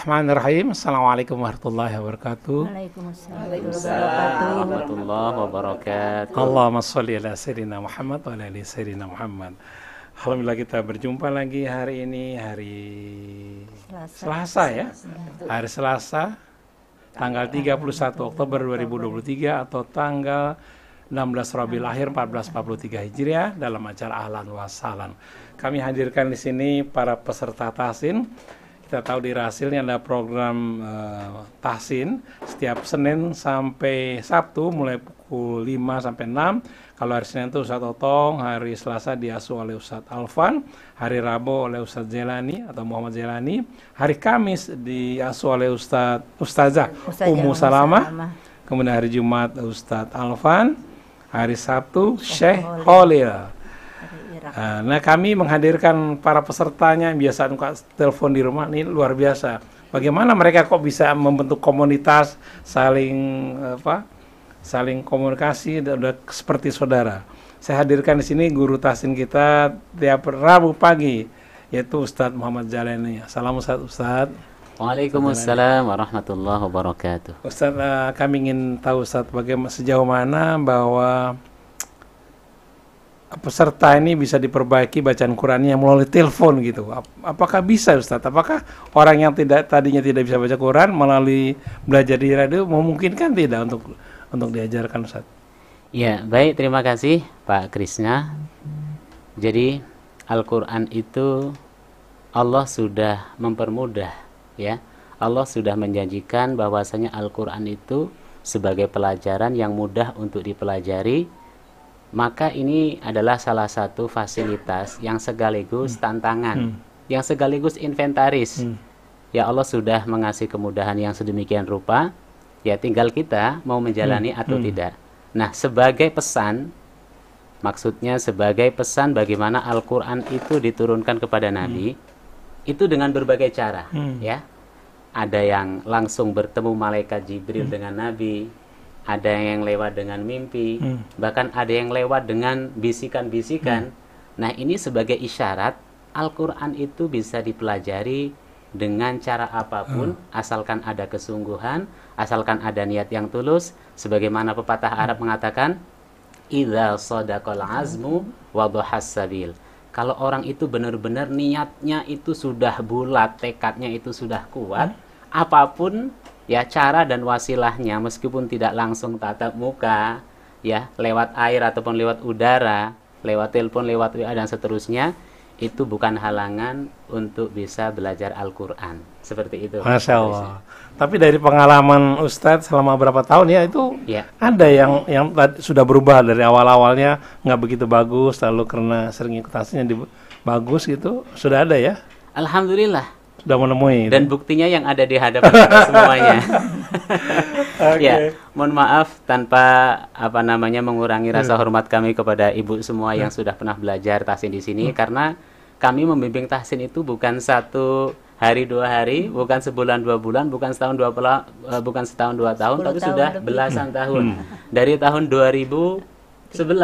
Bismillahirrahmanirrahim. Assalamualaikum warahmatullahi wabarakatuh. Waalaikumsalam warahmatullahi wabarakatuh. Allahumma sholli ala sayyidina Muhammad wa ala ali sayyidina Muhammad. Alhamdulillah kita berjumpa lagi hari ini hari Selasa, Selasa ya. Selasa. Hari Selasa tanggal 31 Oktober 2023 atau tanggal 16 Rabiul Akhir 1443 Hijriah dalam acara Ahlan Wasalan. Kami hadirkan di sini para peserta tasin kita tahu di Rasil ini ada program uh, tahsin setiap Senin sampai Sabtu mulai pukul 5 sampai 6. Kalau hari Senin itu Ustadz Otong, hari Selasa diasuh oleh Ustadz Alfan, hari Rabu oleh Ustadz Jelani atau Muhammad Jelani, hari Kamis diasuh oleh Ustadz Ustazah Ustaz Ummu Salama. kemudian hari Jumat Ustadz Alfan, hari Sabtu Syekh Khalil bergerak. Ah, nah, kami menghadirkan para pesertanya yang biasa nuka telepon di rumah ini luar biasa. Bagaimana mereka kok bisa membentuk komunitas saling apa? saling komunikasi udah seperti saudara. Saya hadirkan di sini guru tasin kita tiap Rabu pagi yaitu Ustadz Muhammad Jalani. Salam Ustadz. Ustadz. Waalaikumsalam warahmatullahi wabarakatuh. Ustaz, ah, kami ingin tahu Ustaz bagaimana sejauh mana bahwa peserta ini bisa diperbaiki bacaan Qurannya melalui telepon gitu. Apakah bisa Ustaz? Apakah orang yang tidak tadinya tidak bisa baca Quran melalui belajar di radio memungkinkan tidak untuk untuk diajarkan Ustaz? Ya, baik terima kasih Pak Krisna. Jadi Al-Qur'an itu Allah sudah mempermudah ya. Allah sudah menjanjikan bahwasanya Al-Qur'an itu sebagai pelajaran yang mudah untuk dipelajari maka ini adalah salah satu fasilitas yang sekaligus hmm. tantangan, hmm. yang sekaligus inventaris. Hmm. Ya Allah sudah mengasih kemudahan yang sedemikian rupa, ya tinggal kita mau menjalani hmm. atau hmm. tidak. Nah, sebagai pesan maksudnya sebagai pesan bagaimana Al-Qur'an itu diturunkan kepada hmm. nabi hmm. itu dengan berbagai cara, hmm. ya. Ada yang langsung bertemu malaikat Jibril hmm. dengan nabi, ada yang lewat dengan mimpi, hmm. bahkan ada yang lewat dengan bisikan-bisikan. Hmm. Nah, ini sebagai isyarat Al-Qur'an itu bisa dipelajari dengan cara apapun hmm. asalkan ada kesungguhan, asalkan ada niat yang tulus, sebagaimana pepatah Arab hmm. mengatakan, "Idza sadaqal hmm. azmu sabil." Kalau orang itu benar-benar niatnya itu sudah bulat, tekadnya itu sudah kuat, hmm. apapun ya cara dan wasilahnya meskipun tidak langsung tatap muka ya lewat air ataupun lewat udara lewat telepon lewat WA dan seterusnya itu bukan halangan untuk bisa belajar Al-Quran seperti itu Masya Allah tapi dari pengalaman Ustadz selama berapa tahun ya itu ya. ada yang yang sudah berubah dari awal-awalnya nggak begitu bagus lalu karena sering ikut di, bagus gitu sudah ada ya Alhamdulillah sudah menemui dan buktinya yang ada di hadapan kita semuanya. okay. Ya, mohon maaf tanpa apa namanya mengurangi hmm. rasa hmm. hormat kami kepada ibu semua hmm. yang sudah pernah belajar tahsin di sini hmm. karena kami membimbing tahsin itu bukan satu hari dua hari, hmm. bukan sebulan dua bulan, bukan setahun dua pula, eh, bukan setahun dua tahun, tapi tahun sudah lebih. belasan hmm. tahun. Hmm. Dari tahun 2000 11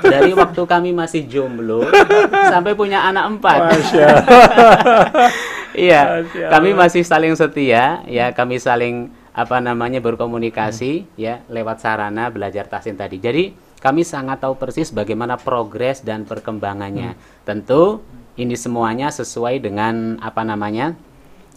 dari waktu kami masih jomblo sampai punya anak empat. Iya. Kami masih saling setia, ya kami saling apa namanya berkomunikasi hmm. ya lewat sarana belajar tasin tadi. Jadi kami sangat tahu persis bagaimana progres dan perkembangannya. Hmm. Tentu ini semuanya sesuai dengan apa namanya?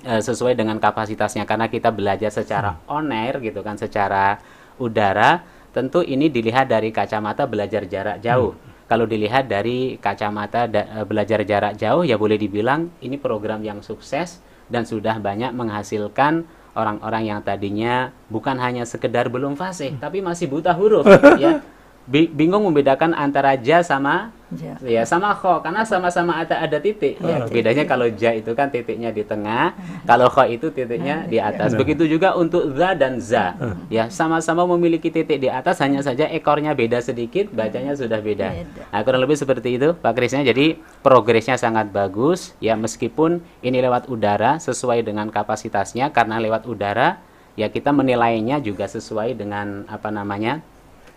E, sesuai dengan kapasitasnya karena kita belajar secara hmm. on air gitu kan secara udara. Tentu ini dilihat dari kacamata belajar jarak jauh. Hmm kalau dilihat dari kacamata da e, belajar jarak jauh ya boleh dibilang ini program yang sukses dan sudah banyak menghasilkan orang-orang yang tadinya bukan hanya sekedar belum fasih hmm. tapi masih buta huruf ya bingung membedakan antara ja sama ja. ya sama kho karena sama-sama ada ada titik oh, ya, titik. bedanya kalau ja itu kan titiknya di tengah iya. kalau kho itu titiknya iya. di atas iya. begitu juga untuk za dan za ya sama-sama memiliki titik di atas hanya saja ekornya beda sedikit bacanya sudah beda nah, kurang lebih seperti itu Pak krisnya jadi progresnya sangat bagus ya meskipun ini lewat udara sesuai dengan kapasitasnya karena lewat udara ya kita menilainya juga sesuai dengan apa namanya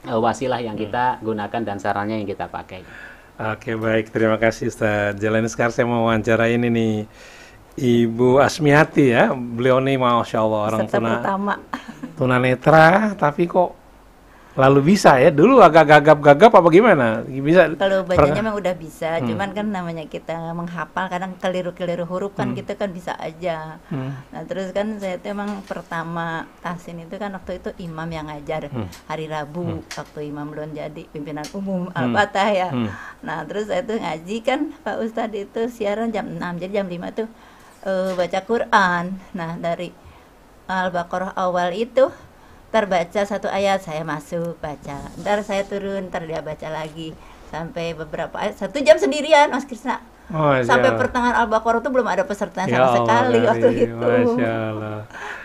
uh, wasilah yang kita hmm. gunakan dan sarannya yang kita pakai. Oke baik, terima kasih Ustaz. Jalan sekarang saya mau wawancara ini nih Ibu Asmiati ya. Beliau nih mau, Allah orang tuna pertama. tunanetra tapi kok lalu bisa ya dulu agak gagap-gagap apa gimana bisa kalau bacanya memang udah bisa hmm. cuman kan namanya kita menghafal kadang keliru-keliru huruf kan hmm. kita gitu kan bisa aja hmm. nah terus kan saya tuh emang pertama tasin itu kan waktu itu imam yang ngajar hmm. hari Rabu hmm. waktu imam belum jadi pimpinan umum hmm. Al-Fatah ya hmm. nah terus saya tuh ngaji kan Pak Ustadz itu siaran jam 6 jadi jam 5 tuh uh, baca Quran nah dari Al-Baqarah awal itu ntar baca satu ayat saya masuk baca ntar saya turun ntar dia baca lagi sampai beberapa ayat satu jam sendirian Mas Krisna Oh, iya. sampai Allah. pertengahan Al-Baqarah itu belum ada peserta ya sama sekali Allah, waktu iya, itu.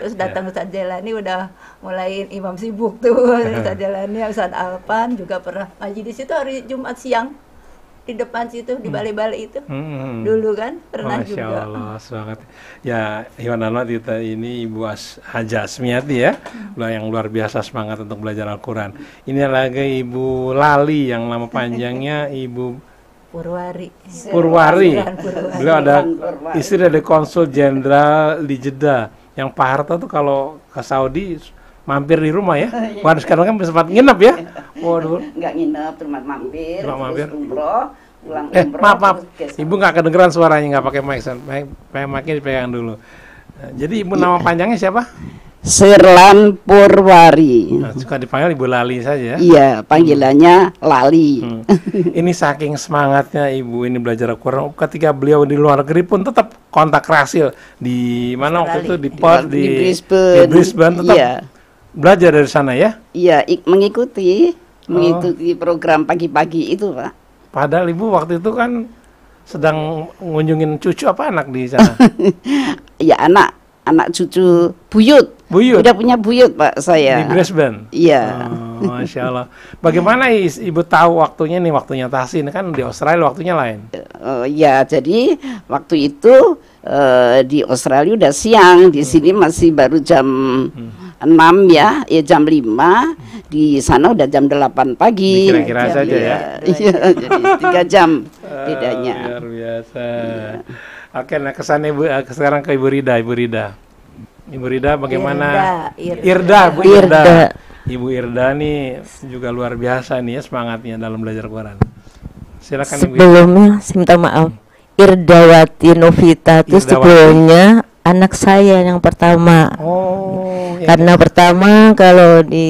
Terus ya. datang ya. Ustaz Jalani udah mulai imam sibuk tuh Ustaz Jalani, Ustaz Alpan juga pernah ngaji di situ hari Jumat siang di depan situ di hmm. balai-balai itu hmm. dulu kan pernah Masya juga. Allah, semangat. Ya, Iwan Anwar kita ini Ibu As Haja Asmiati ya, hmm. yang luar biasa semangat untuk belajar Al-Quran. Ini lagi Ibu Lali yang nama panjangnya Ibu Purwari. Purwari. Purwari. Beliau ada istri dari konsul jenderal di Jeddah. Yang Pak Harto tuh kalau ke Saudi mampir di rumah ya. Iya. Waduh sekarang kan sempat nginep ya. Waduh. Enggak nginep, cuma mampir. Cuma mampir. Umroh ulang eh, umroh. Maaf, maaf. Ibu nggak kedengeran suaranya nggak pakai mic, mic, mic, mic dipegang dulu. Eh, jadi ibu nama iya. panjangnya siapa? Sirlan Purwari. Nah, suka dipanggil Ibu Lali saja. Ya. Iya, panggilannya hmm. Lali. Hmm. Ini saking semangatnya Ibu ini belajar kurang ketika beliau di luar negeri pun tetap kontak rasil di mana waktu itu di Perth di, di, Brisbane. Di Brisbane tetap iya. belajar dari sana ya? Iya, mengikuti oh. mengikuti program pagi-pagi itu, Pak. Padahal ibu waktu itu kan sedang ngunjungin cucu apa anak di sana? ya anak, anak cucu buyut. Buyut. Udah punya buyut pak saya. Di Brisbane. Iya. Oh, Masya Allah. Bagaimana ibu tahu waktunya nih waktunya tasin kan di Australia waktunya lain? Uh, ya jadi waktu itu uh, di Australia udah siang, di hmm. sini masih baru jam. Hmm 6 ya, ya jam 5 di sana udah jam 8 pagi. Kira-kira saja ya. Iya, jadi 3 jam ah, bedanya. Oh, luar biasa. Ya. Oke, nah kesan Ibu eh, sekarang ke Ibu Rida, Ibu Rida. Ibu Rida bagaimana? Irda, Irda, Irda Bu Irda. Irda. Ibu Irda nih juga luar biasa nih ya semangatnya dalam belajar Quran. Silakan Sebelumnya, Ibu. Sebelumnya, minta maaf. Irdawati Novita itu sebelumnya anak saya yang pertama. Oh. Iya. Karena pertama kalau di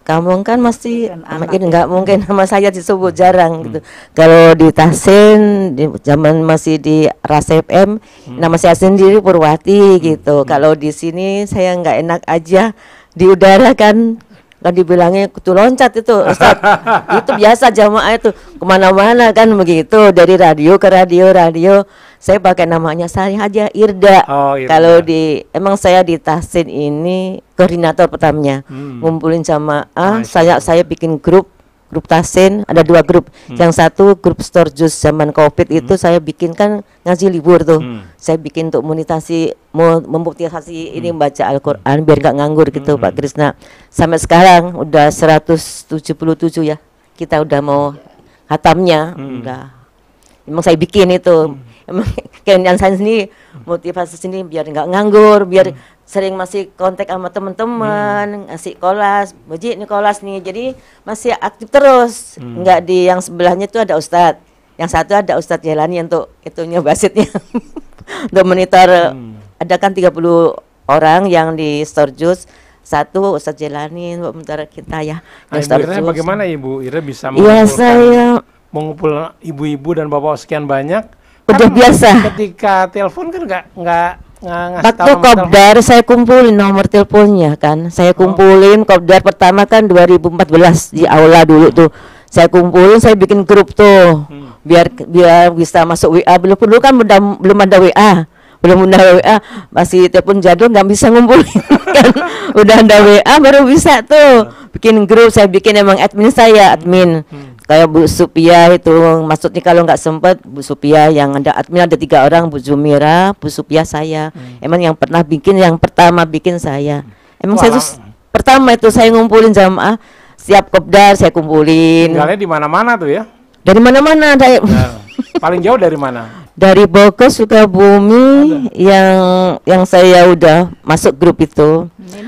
kampung kan masih mungkin nggak mungkin nama hmm. saya disebut jarang gitu. hmm. gitu. Kalau di Tasin di zaman masih di Ras FM hmm. nama saya sendiri Purwati hmm. gitu. Hmm. Kalau di sini saya nggak enak aja di udara kan nggak dibilangnya kutu loncat itu Ustaz. itu biasa jamaah itu kemana-mana kan begitu dari radio ke radio radio saya pakai namanya saya aja Irda. Oh, Irda. Kalau di emang saya di Tahsin ini koordinator pertamanya, hmm. ngumpulin jamaah, saya saya bikin grup grup Tasin ada dua grup. Hmm. Yang satu grup store jus zaman Covid hmm. itu saya bikin kan ngasih libur tuh. Hmm. Saya bikin untuk monetasi mau memotivasi hmm. ini membaca Al-Qur'an biar nggak nganggur gitu hmm. Pak Krisna. Sampai sekarang udah 177 ya. Kita udah mau hmm. hatamnya hmm. udah. Emang saya bikin itu. Hmm emang keinginan saya sendiri hmm. motivasi sini biar nggak nganggur biar hmm. sering masih kontak sama teman-teman hmm. ngasih kolas Buji ini kolas nih jadi masih aktif terus hmm. nggak di yang sebelahnya itu ada Ustadz yang satu ada Ustadz Jalani untuk itunya basitnya untuk monitor hmm. ada kan 30 orang yang di store jus satu Ustadz Jalani untuk monitor kita ya nah, Ibu bagaimana Ibu Ira bisa ya, saya mengumpul ibu-ibu dan bapak sekian banyak udah kan biasa ketika telepon kan nggak nggak Waktu kopdar saya kumpulin nomor teleponnya kan Saya oh. kumpulin oh. kopdar pertama kan 2014 di aula dulu hmm. tuh Saya kumpulin saya bikin grup tuh hmm. Biar biar bisa masuk WA Belum dulu kan belum, belum ada WA belum ada WA masih telepon jadul nggak bisa ngumpulin kan udah ada WA baru bisa tuh hmm. bikin grup saya bikin emang admin saya admin hmm kayak Bu Supia itu maksudnya kalau nggak sempet Bu Supia yang ada admin ada tiga orang Bu Zumira Bu Supia saya hmm. emang yang pernah bikin yang pertama bikin saya emang Wah, saya tuh pertama itu saya ngumpulin jamaah siap kopdar saya kumpulin tinggalnya di mana-mana tuh ya dari mana-mana dari ya, nah, paling jauh dari mana dari Bogor Sukabumi ada. yang yang saya udah masuk grup itu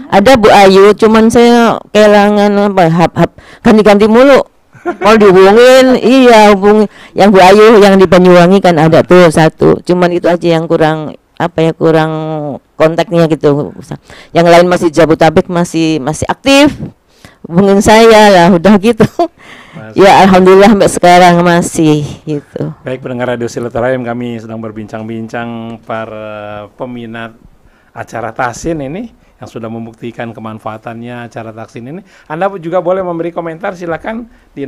ada Bu Ayu cuman saya kehilangan apa hap hap ganti-ganti mulu kalau dihubungin, iya hubung yang Bu Ayu yang di Banyuwangi kan ada tuh satu. Cuman itu aja yang kurang apa ya kurang kontaknya gitu. Yang lain masih Jabutabek masih masih aktif. Hubungin saya lah udah gitu. Mas. Ya alhamdulillah sampai sekarang masih gitu. Baik pendengar Radio Silaturahim kami sedang berbincang-bincang para peminat acara Tasin ini yang sudah membuktikan kemanfaatannya cara vaksin ini. Anda juga boleh memberi komentar silakan di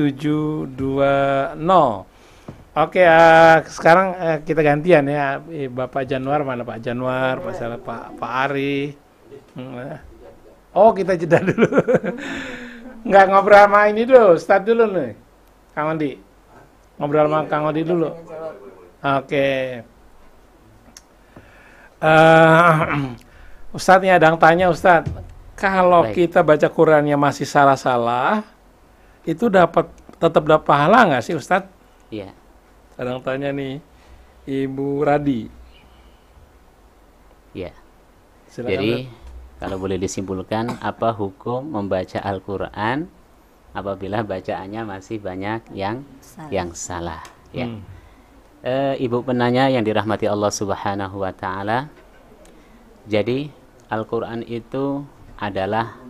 08111999720. Oke, uh, sekarang uh, kita gantian ya. Eh, Bapak Januar mana Pak Januar, Pak Pak Pak Ari. Hmm, oh, kita jeda dulu. Nggak ngobrol sama ini dulu, start dulu nih. Kang Andi. Ngobrol sama Kang Andi dulu. Oke. Okay. Uh, Ustadz ya, ada yang tanya Ustadz, kalau Baik. kita baca Qurannya masih salah-salah, itu dapat tetap dapat pahala nggak sih Ustadz? Iya. yang tanya nih, Ibu Radi. Iya. Jadi kalau boleh disimpulkan, apa hukum membaca Al-Quran apabila bacaannya masih banyak yang salah. yang salah? Ya. Hmm e, ibu penanya yang dirahmati Allah Subhanahu wa taala. Jadi Al-Qur'an itu adalah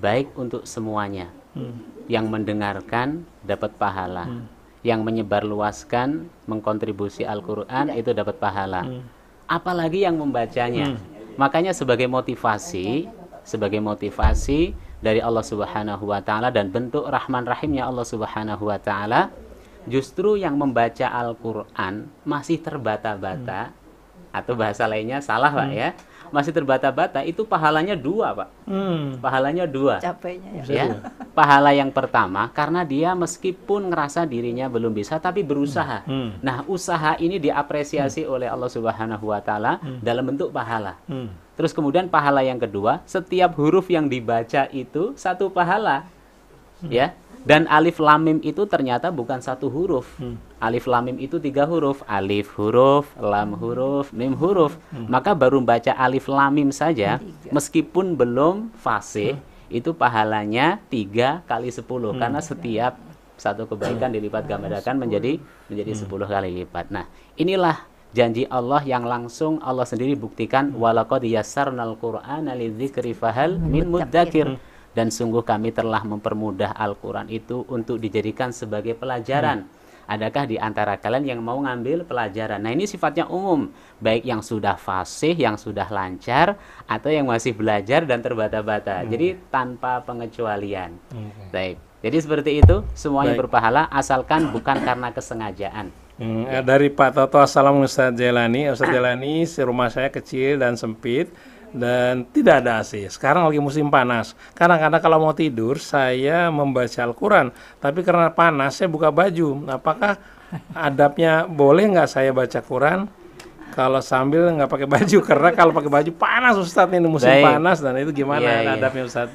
baik untuk semuanya. Hmm. Yang mendengarkan dapat pahala. Hmm. Yang menyebarluaskan mengkontribusi Al-Qur'an itu dapat pahala. Hmm. Apalagi yang membacanya. Hmm. Makanya sebagai motivasi, sebagai motivasi dari Allah Subhanahu wa taala dan bentuk rahman rahimnya Allah Subhanahu wa taala Justru yang membaca Al-Qur'an masih terbata-bata hmm. atau bahasa lainnya salah, hmm. Pak ya. Masih terbata-bata itu pahalanya dua, Pak. Hmm. Pahalanya dua. Capeknya ya. ya. Pahala yang pertama karena dia meskipun ngerasa dirinya belum bisa tapi berusaha. Hmm. hmm. Nah, usaha ini diapresiasi hmm. oleh Allah Subhanahu wa taala hmm. dalam bentuk pahala. Hmm. Terus kemudian pahala yang kedua, setiap huruf yang dibaca itu satu pahala. Hmm. Ya, dan alif lamim itu ternyata bukan satu huruf. Hmm. Alif lamim itu tiga huruf. Alif huruf, lam huruf, mim huruf. Hmm. Maka baru baca alif lamim saja, tiga. meskipun belum fasih, hmm. itu pahalanya tiga kali sepuluh. Hmm. Karena setiap satu kebaikan hmm. dilipat gandakan menjadi menjadi hmm. sepuluh kali lipat. Nah, inilah janji Allah yang langsung Allah sendiri buktikan hmm. walaqad yassarnal qur'ana lidzikri fahal min muddakir. Hmm dan sungguh kami telah mempermudah Al-Quran itu untuk dijadikan sebagai pelajaran. Hmm. Adakah di antara kalian yang mau ngambil pelajaran? Nah ini sifatnya umum, baik yang sudah fasih, yang sudah lancar, atau yang masih belajar dan terbata-bata. Hmm. Jadi tanpa pengecualian. Hmm. Baik. Jadi seperti itu, semuanya baik. berpahala asalkan bukan karena kesengajaan. Hmm, eh, dari Pak Toto, Assalamualaikum Ustaz Jelani. Ustaz Jelani, rumah saya kecil dan sempit dan tidak ada AC. Sekarang lagi musim panas. Kadang-kadang kalau mau tidur saya membaca Al-Quran, tapi karena panas saya buka baju. Apakah adabnya boleh nggak saya baca Quran? Kalau sambil nggak pakai baju, karena kalau pakai baju panas Ustadz ini musim Baik. panas dan itu gimana ya, ya. adabnya Ustadz?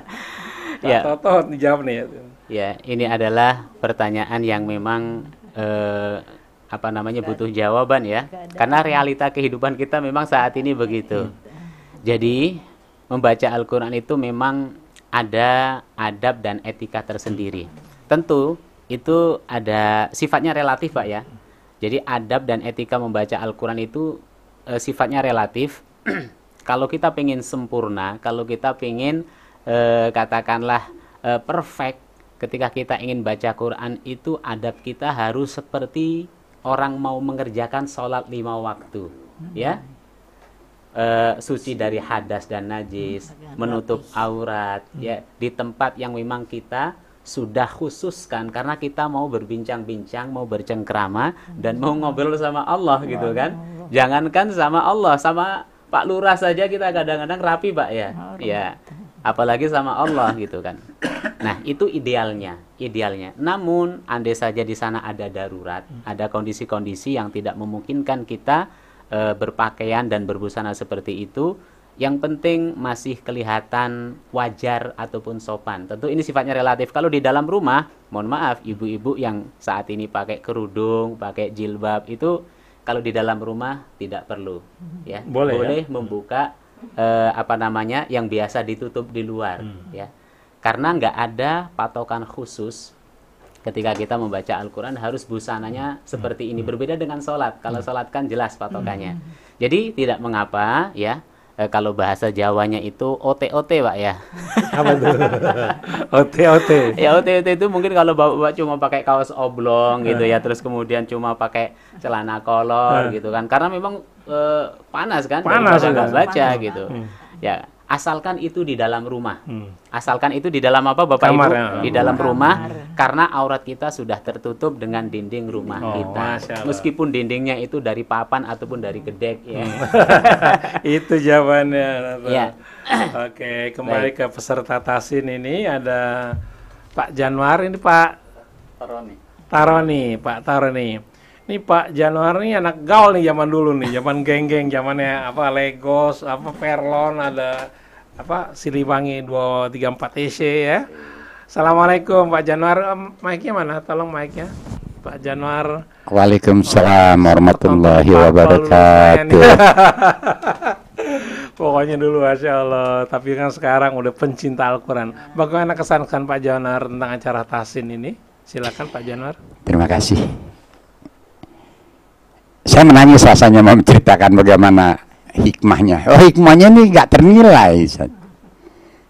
ya. Toto dijawab nih. Ya, ini adalah pertanyaan yang memang eh, apa namanya butuh jawaban ya, karena realita kehidupan kita memang saat ini begitu. Iya. Jadi membaca Al-Qur'an itu memang ada adab dan etika tersendiri. Tentu itu ada sifatnya relatif, Pak ya. Jadi adab dan etika membaca Al-Qur'an itu e, sifatnya relatif. kalau kita pengen sempurna, kalau kita pengen e, eh, katakanlah e, perfect ketika kita ingin baca Quran itu adab kita harus seperti orang mau mengerjakan sholat lima waktu ya uh, suci dari hadas dan najis, hmm, menutup aurat hmm. ya di tempat yang memang kita sudah khususkan karena kita mau berbincang-bincang, mau bercengkrama dan mau hmm. ngobrol sama Allah gitu kan. Jangankan sama Allah, sama Pak Lurah saja kita kadang-kadang rapi, Pak ya. Ya. Apalagi sama Allah gitu kan. Nah, itu idealnya, idealnya. Namun andai saja di sana ada darurat, hmm. ada kondisi-kondisi yang tidak memungkinkan kita e, berpakaian dan berbusana seperti itu yang penting masih kelihatan wajar ataupun sopan. Tentu ini sifatnya relatif. Kalau di dalam rumah, mohon maaf, ibu-ibu yang saat ini pakai kerudung, pakai jilbab itu kalau di dalam rumah tidak perlu, mm-hmm. ya. Boleh, ya? Boleh ya? membuka eh, apa namanya yang biasa ditutup di luar, hmm. ya. Karena nggak ada patokan khusus ketika kita membaca Al-Quran harus busananya hmm. seperti ini hmm. berbeda dengan sholat kalau hmm. sholat kan jelas patokannya jadi tidak mengapa ya e, kalau bahasa Jawanya itu OTOT, pak ya apa itu? OTOT. ya OTOT itu mungkin kalau bapak cuma pakai kaos oblong gitu ya terus kemudian cuma pakai celana kolor gitu kan karena memang e, panas kan panas nggak baca gitu ya asalkan itu di dalam rumah. Hmm. Asalkan itu di dalam apa Bapak Kamar, Ibu? Ya. Di dalam Kamar. rumah karena aurat kita sudah tertutup dengan dinding rumah oh, kita. Meskipun dindingnya itu dari papan ataupun dari gedek ya. Hmm. itu jawabannya. Ya. Oke, kembali Baik. ke peserta tasin ini ada Pak Januar ini Pak Taroni. Taroni, Pak Taroni Ini Pak Januar ini anak gaul nih zaman dulu nih, zaman geng-geng, zamannya apa Legos, apa Perlon ada apa Siliwangi 234 EC e ya. Assalamualaikum Pak Januar, mic-nya mana? Tolong mic-nya. Pak Januar. Waalaikumsalam warahmatullahi wabarakatuh. Pokoknya dulu Masya Allah Tapi kan sekarang udah pencinta Al-Quran Bagaimana kesan kan Pak Januar tentang acara Tasin ini? Silakan Pak Januar Terima kasih Saya menangis rasanya mau menceritakan bagaimana hikmahnya. Oh hikmahnya ini nggak ternilai. Sat.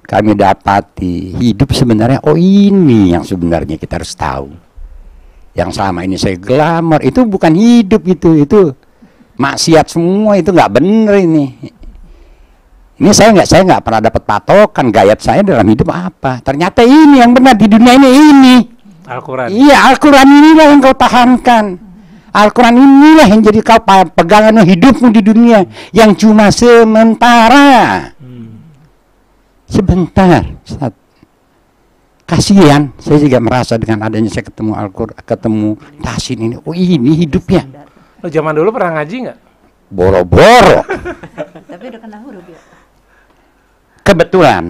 Kami dapati hidup sebenarnya. Oh ini yang sebenarnya kita harus tahu. Yang selama ini saya glamor itu bukan hidup itu itu maksiat semua itu nggak bener ini. Ini saya nggak saya nggak pernah dapat patokan gayat saya dalam hidup apa. Ternyata ini yang benar di dunia ini ini. al Iya Al-Quran inilah yang kau tahankan Al-Quran inilah yang jadi kau pegangan hidupmu di dunia yang cuma sementara. Hmm. Sebentar, Ustaz. Kasihan, saya juga merasa dengan adanya saya ketemu Al-Quran, ketemu Tasin ini. Oh ini hidupnya. Lo zaman dulu pernah ngaji nggak? Boro-boro. Tapi udah kena huruf ya. Oh, kebetulan,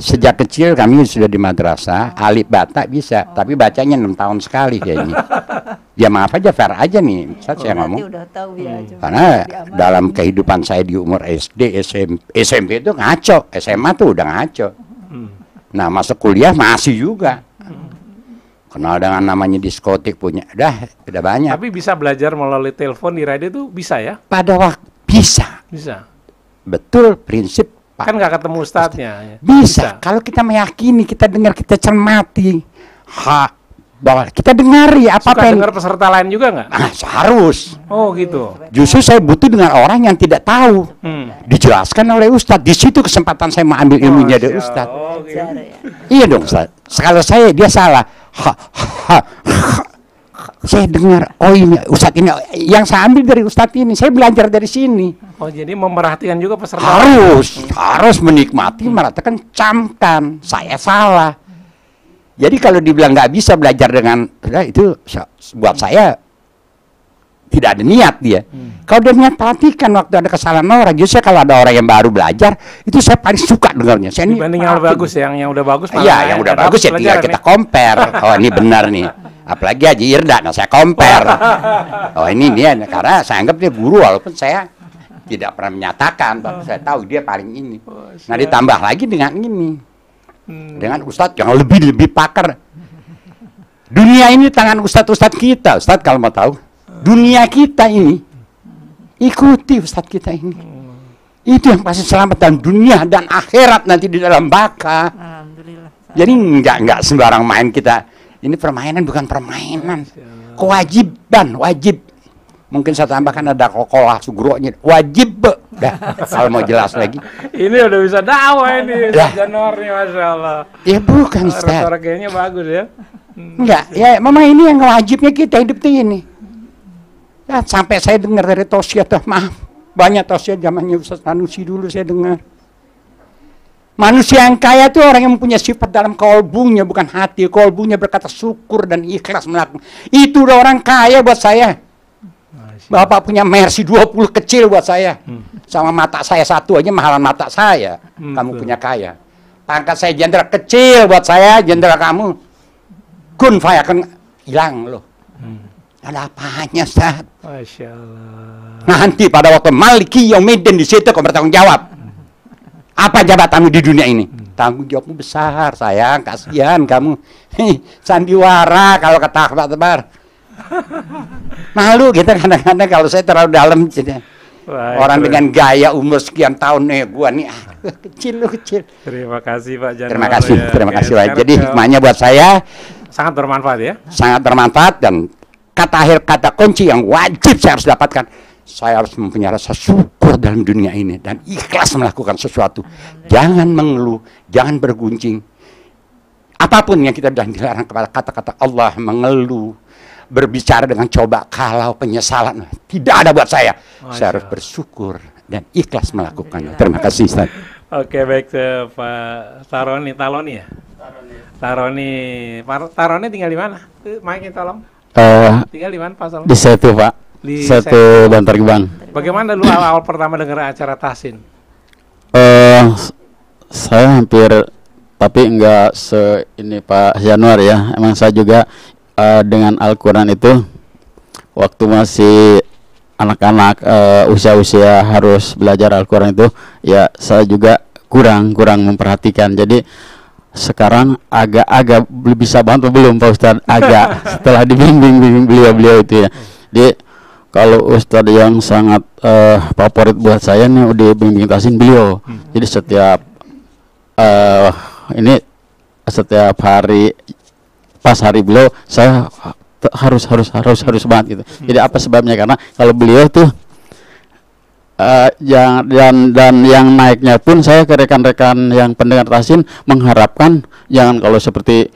sejak kecil kami sudah di madrasah, oh. alif bata bisa, oh. tapi bacanya enam tahun sekali kayaknya. ya maaf aja fair aja nih, oh, saya, oh, ngomong. Udah tahu ya, hmm. Karena dalam kehidupan saya di umur SD, SMP, SMP itu ngaco, SMA tuh udah ngaco. Hmm. Nah masuk kuliah masih juga. Hmm. Kenal dengan namanya diskotik punya, dah udah banyak. Tapi bisa belajar melalui telepon di radio tuh bisa ya? Pada waktu bisa. Bisa. Betul prinsip Pak. Kan nggak ketemu ustadznya. Bisa. Bisa. Kalau kita meyakini, kita dengar, kita cermati. Ha, bahwa kita dengari apa Suka dengar peserta lain juga nggak? Nah, harus. Oh gitu. Justru saya butuh dengan orang yang tidak tahu. Hmm. Dijelaskan oleh Ustadz. Di situ kesempatan saya mengambil ilmunya oh, dari Ustadz. Oh, gitu. Ya. iya dong Ustadz. Kalau saya dia salah. Ha, ha, ha, ha saya dengar oh ini ustad ini yang saya ambil dari ustadz ini saya belajar dari sini oh jadi memperhatikan juga peserta harus hmm. harus menikmati hmm. meratakan camkan saya salah jadi kalau dibilang nggak bisa belajar dengan ya itu buat hmm. saya tidak ada niat dia. Hmm. Kalau dia niat perhatikan waktu ada kesalahan orang, justru kalau ada orang yang baru belajar, itu saya paling suka dengarnya. Saya ini, yang bagus, yang yang udah bagus. Iya, yang, yang udah bagus ya tinggal ya. kita compare. oh ini benar nih. apalagi Haji Irda nah saya compare oh ini dia karena saya anggap dia guru walaupun saya tidak pernah menyatakan tapi saya tahu dia paling ini oh, nah ditambah lagi dengan ini hmm. dengan Ustadz yang lebih lebih pakar dunia ini tangan Ustadz Ustadz kita Ustadz kalau mau tahu hmm. dunia kita ini ikuti Ustadz kita ini hmm. itu yang pasti selamatan dunia dan akhirat nanti di dalam baka jadi nggak nggak sembarang main kita ini permainan bukan permainan. Ya, Kewajiban, wajib. Mungkin saya tambahkan ada kokolah sugronya. Wajib. Dah, kalau mau jelas lagi. ini udah bisa dawa ini. Dah. Januari, Masya Allah. Ya bukan, Ustaz. Retorikanya bagus ya. Hmm, Enggak, ya memang ini yang wajibnya kita hidup di ini. Ya, sampai saya dengar dari Tosya, maaf. Banyak Tosya zamannya Ustaz Tanusi dulu saya dengar. Manusia yang kaya itu orang yang mempunyai sifat dalam kolbunya, bukan hati. Kolbunya berkata syukur dan ikhlas melakukan. Itu udah orang kaya buat saya. Bapak punya Mercy 20 kecil buat saya. Hmm. Sama mata saya satu aja mahalan mata saya. Hmm, kamu punya kaya. Pangkat saya jenderal kecil buat saya, jenderal kamu. Kun fire kan hilang loh. Hmm. Ada apanya, Ustaz? Masya Allah. Nanti pada waktu Maliki Yomidin di situ kau bertanggung jawab. Apa jabatanmu di dunia ini? Hmm. Tanggung jawabmu besar, sayang. Kasihan kamu. Sandiwara kalau kata Pak Tebar. Malu kita gitu kadang-kadang kalau saya terlalu dalam. Wah, Orang keren. dengan gaya umur sekian tahun nih eh, gua nih ah, kecil lu kecil. Terima kasih Pak Jan. Terima kasih, ya. terima kasih Pak. Jadi hikmahnya buat saya sangat bermanfaat ya. Sangat bermanfaat dan kata akhir kata kunci yang wajib saya harus dapatkan saya harus mempunyai rasa syukur dalam dunia ini dan ikhlas melakukan sesuatu. Jangan mengeluh, jangan berguncing. Apapun yang kita bilang dilarang kepada kata-kata Allah mengeluh, berbicara dengan coba kalau penyesalan tidak ada buat saya. Masya. Saya harus bersyukur dan ikhlas melakukannya. Terima kasih Ustaz. Oke, baik ke Pak Taroni, Taloni ya? Taroni. Taroni, Taroni tinggal di mana? Mike tolong. Uh, tinggal di mana Pak Di situ Pak di satu Bantar Gebang. Bagaimana lu awal-awal pertama dengar acara Tasin? Eh uh, saya hampir tapi enggak se ini Pak Januar ya. Emang saya juga uh, dengan Al-Qur'an itu waktu masih anak-anak usia eh, usia-usia harus belajar Al-Qur'an itu ya saya juga kurang kurang memperhatikan. Jadi sekarang agak-agak bisa bantu belum Pak Ustadz agak setelah dibimbing bimbing beliau-beliau itu ya. Di kalau Ustadz yang sangat uh, favorit buat saya nih udah bimbing tasin beliau hmm. jadi setiap uh, ini setiap hari pas hari beliau saya harus harus harus harus banget gitu hmm. jadi apa sebabnya karena kalau beliau tuh Uh, yang dan dan yang naiknya pun saya ke rekan-rekan yang pendengar tasin mengharapkan jangan kalau seperti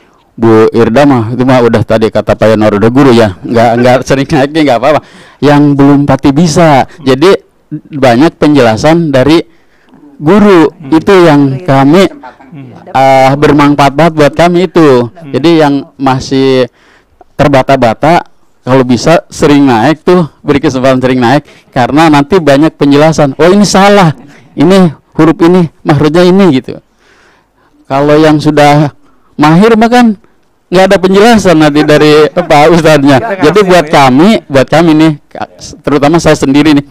Bu Irda mah itu mah udah tadi kata Pak Yanor udah guru ya nggak nggak sering naiknya nggak apa-apa yang belum pasti bisa jadi banyak penjelasan dari guru hmm. itu yang kami uh, bermanfaat banget buat kami itu hmm. jadi yang masih terbata-bata kalau bisa sering naik tuh beri kesempatan sering naik karena nanti banyak penjelasan oh ini salah ini huruf ini makhluknya ini gitu kalau yang sudah mahir bahkan nggak ada penjelasan nanti dari Pak Ustadznya. Jadi buat kami, buat kami nih, terutama saya sendiri nih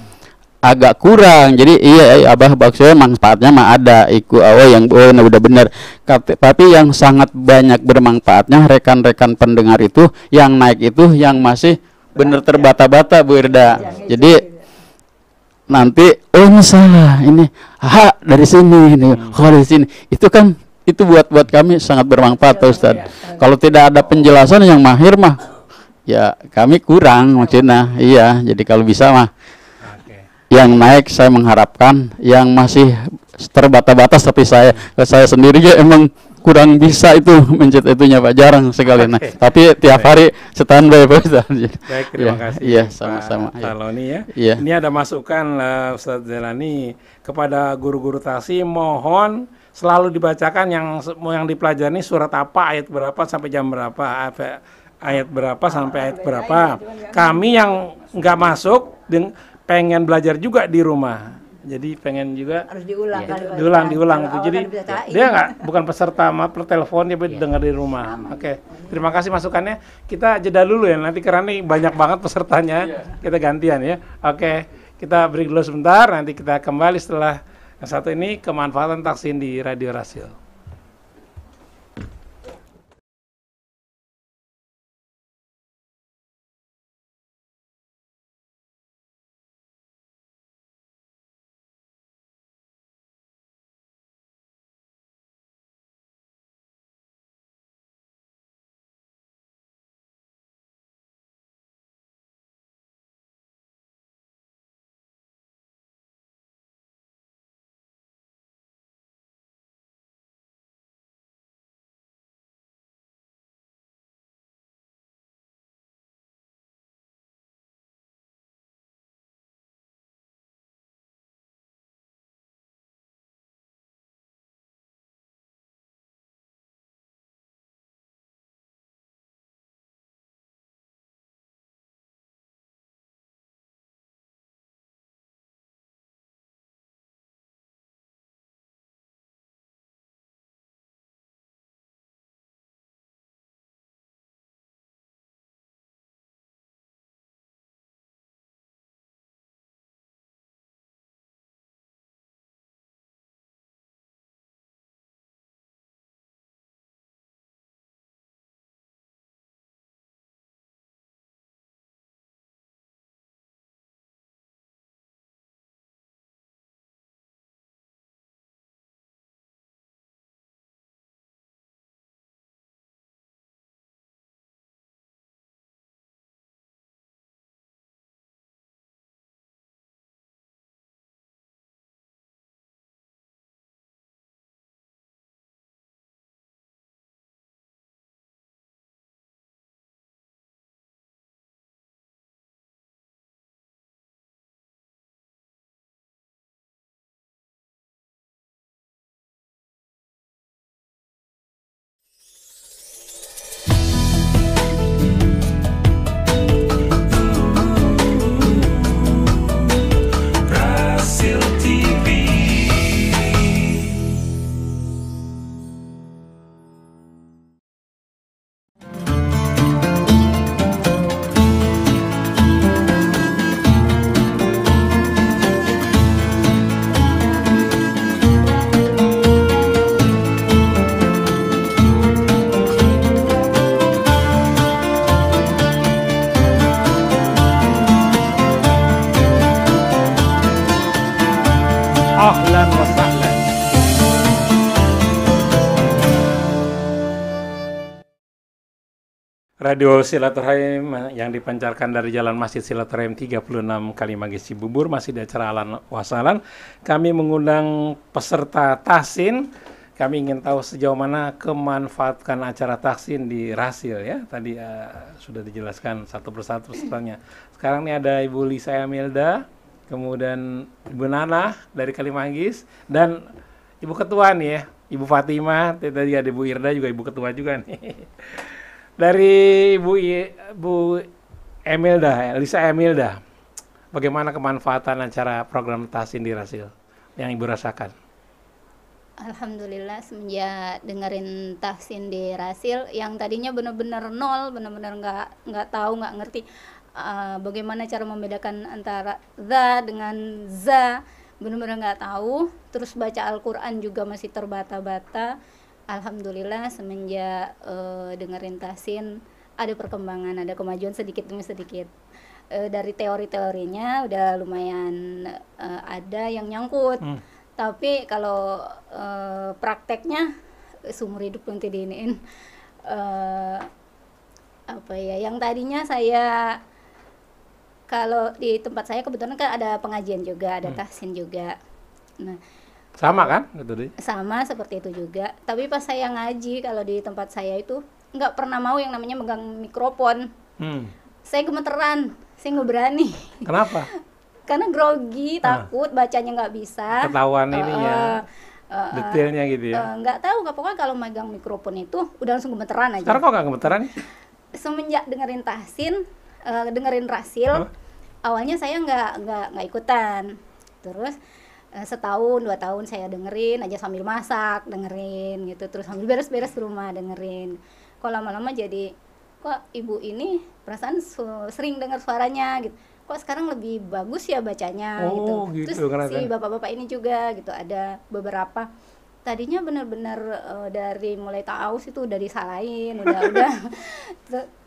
agak kurang jadi iya, iya abah maksudnya manfaatnya mah ada iku awal oh, yang oh, udah benar tapi yang sangat banyak bermanfaatnya rekan-rekan pendengar itu yang naik itu yang masih benar ya. terbata-bata Bu Irda iya, jadi nanti oh ini salah ini hak dari sini ini hmm. Oh, dari sini itu kan itu buat buat kami sangat bermanfaat ya, Ustaz. Ya. Iya. Kalau tidak ada penjelasan yang mahir mah ya kami kurang maksudnya. Iya, jadi kalau bisa mah okay. yang naik saya mengharapkan yang masih terbatas batas tapi saya saya sendiri juga emang kurang bisa itu mencet itunya Pak jarang sekali okay. nah tapi tiap Baik. hari standby Pak Ustaz. Baik terima ya, kasih. Iya sama-sama. Pak Taloni ya. ya. Ini ada masukan lah, Ustaz Zelani kepada guru-guru tasi mohon selalu dibacakan yang mau yang dipelajari surat apa ayat berapa sampai jam berapa ayat berapa sampai ayat berapa iya, iya, kami yang nggak masuk pengen belajar juga di rumah jadi pengen juga harus diulang ya. diulang diulang, diulang tuh jadi kan dia nggak bukan peserta ma per telepon dia ya. dengar di rumah oke okay. terima kasih masukannya kita jeda dulu ya nanti karena ini banyak banget pesertanya iya. kita gantian ya oke okay. kita break dulu sebentar nanti kita kembali setelah yang satu ini kemanfaatan vaksin di radio rasio. Radio Silaturahim yang dipancarkan dari Jalan Masjid Silaturahim 36 Kalimanggis Bubur masih di acara Alan Wasalan. Kami mengundang peserta Tahsin. Kami ingin tahu sejauh mana kemanfaatkan acara Tahsin di Rasil ya. Tadi uh, sudah dijelaskan satu persatu pesertanya. Sekarang ini ada Ibu Lisa Yamilda, kemudian Ibu Nana dari Kalimanggis dan Ibu Ketua nih ya. Ibu Fatima, tadi ada Ibu Irda juga Ibu Ketua juga nih. dari Bu I, Bu Emil dah, Lisa Emil dah. Bagaimana kemanfaatan acara program Tasin di Rasil yang Ibu rasakan? Alhamdulillah semenjak dengerin Tahsin di Rasil yang tadinya benar-benar nol, benar-benar nggak nggak tahu nggak ngerti uh, bagaimana cara membedakan antara za dengan za, benar-benar nggak tahu. Terus baca Al-Quran juga masih terbata-bata alhamdulillah semenjak uh, dengerin Tasin ada perkembangan, ada kemajuan sedikit demi sedikit. Uh, dari teori-teorinya udah lumayan uh, ada yang nyangkut. Hmm. Tapi kalau uh, prakteknya seumur hidup nanti diinin uh, apa ya yang tadinya saya kalau di tempat saya kebetulan kan ada pengajian juga, ada hmm. tahsin juga. Nah, sama kan? Betul Sama seperti itu juga. Tapi pas saya ngaji kalau di tempat saya itu nggak pernah mau yang namanya megang mikrofon. Hmm. Saya gemeteran, saya nggak berani. Kenapa? Karena grogi, ah. takut, bacanya nggak bisa. Ketahuan ini ya. Uh, detailnya gitu ya nggak uh, tahu nggak pokoknya kalau megang mikrofon itu udah langsung gemeteran aja sekarang kok nggak gemeteran semenjak dengerin Tahsin uh, dengerin rasil huh? awalnya saya nggak nggak nggak ikutan terus Eh, setahun dua tahun saya dengerin aja sambil masak dengerin gitu terus sambil beres-beres rumah dengerin kok lama-lama jadi kok ibu ini perasaan sering dengar suaranya gitu kok sekarang lebih bagus ya bacanya oh, gitu. gitu terus si bapak-bapak ini juga gitu ada beberapa tadinya benar-benar uh, dari mulai taus itu udah disalahin udah udah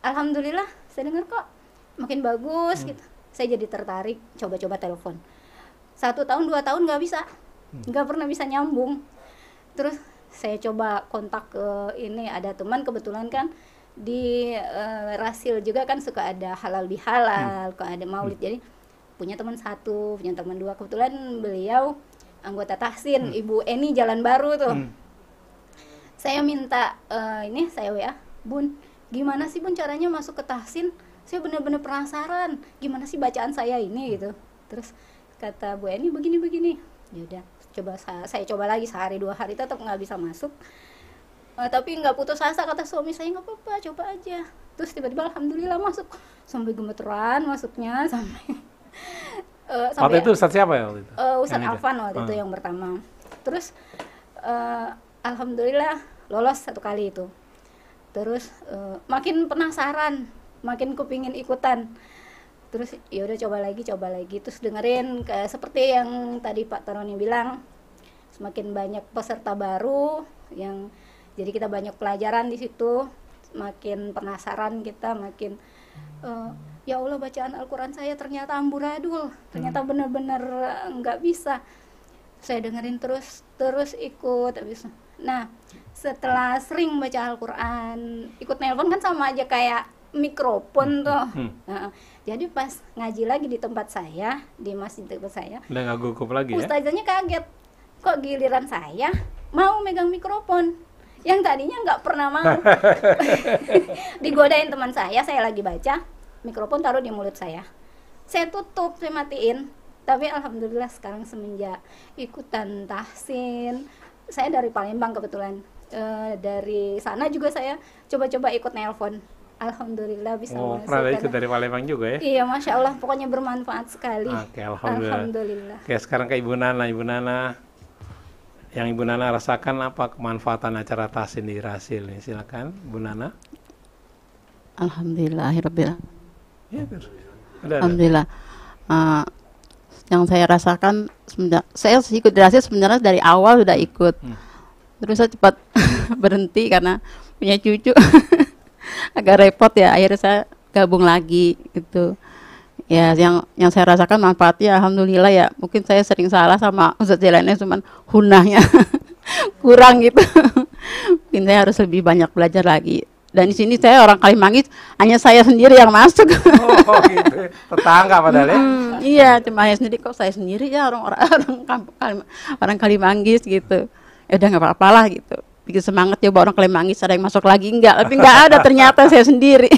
alhamdulillah saya dengar kok makin bagus hmm. gitu saya jadi tertarik coba-coba telepon satu tahun dua tahun nggak bisa hmm. nggak pernah bisa nyambung terus saya coba kontak ke ini ada teman kebetulan kan di uh, Rasil juga kan suka ada halal bihalal, hmm. ada maulid. Hmm. Jadi punya teman satu, punya teman dua. Kebetulan beliau anggota Tahsin, hmm. Ibu Eni Jalan Baru tuh. Hmm. Saya minta uh, ini saya ya "Bun, gimana sih Bun caranya masuk ke Tahsin? Saya benar-benar penasaran. Gimana sih bacaan saya ini?" Hmm. gitu. Terus kata Bu Eni begini begini ya udah coba saya, saya coba lagi sehari dua hari tetap nggak bisa masuk uh, tapi nggak putus asa kata suami saya nggak apa-apa coba aja terus tiba-tiba alhamdulillah masuk sampai gemeteran masuknya sampai uh, sampai waktu itu Ustadz siapa ya waktu itu uh, Ustadz Alvan waktu itu itu ah. yang pertama terus uh, alhamdulillah lolos satu kali itu terus uh, makin penasaran makin kupingin ikutan terus ya udah coba lagi coba lagi terus dengerin kayak seperti yang tadi Pak Taroni bilang semakin banyak peserta baru yang jadi kita banyak pelajaran di situ makin penasaran kita makin uh, ya Allah bacaan Al-Quran saya ternyata amburadul ternyata hmm. benar-benar nggak bisa saya dengerin terus terus ikut habis nah setelah sering baca Al-Quran ikut nelpon kan sama aja kayak mikrofon tuh. Hmm. Nah, jadi pas ngaji lagi di tempat saya, di masjid tempat saya. Udah nggak gugup lagi ya? Ustazahnya kaget. Kok giliran saya mau megang mikrofon? Yang tadinya nggak pernah mau. Digodain teman saya, saya lagi baca, mikrofon taruh di mulut saya. Saya tutup, saya matiin. Tapi alhamdulillah sekarang semenjak ikutan tahsin, saya dari Palembang kebetulan. E, dari sana juga saya coba-coba ikut nelpon alhamdulillah bisa oh, masuk. Pernah ikut dari Palembang juga ya? Iya, masya Allah, pokoknya bermanfaat sekali. Oke, okay, alhamdulillah. alhamdulillah. Oke, sekarang ke Ibu Nana, Ibu Nana. Yang Ibu Nana rasakan apa kemanfaatan acara tasin di Rasil ini? Silakan, Bu Nana. Iya, alhamdulillah, akhirnya. Ya, alhamdulillah. Eh, uh, yang saya rasakan saya ikut Rasil sebenarnya dari awal sudah ikut hmm. terus saya cepat berhenti karena punya cucu agak repot ya akhirnya saya gabung lagi gitu ya yang yang saya rasakan manfaatnya alhamdulillah ya mungkin saya sering salah sama Ustadz Jalannya cuman hunahnya kurang gitu mungkin saya harus lebih banyak belajar lagi dan di sini saya orang Kalimangis hanya saya sendiri yang masuk oh, oh gitu. tetangga padahal ya hmm, iya cuma saya sendiri kok saya sendiri ya orang orang orang, orang Kalimangis gitu ya udah nggak apa-apalah gitu bikin semangat ya orang kalian nangis ada yang masuk lagi enggak tapi enggak ada ternyata saya sendiri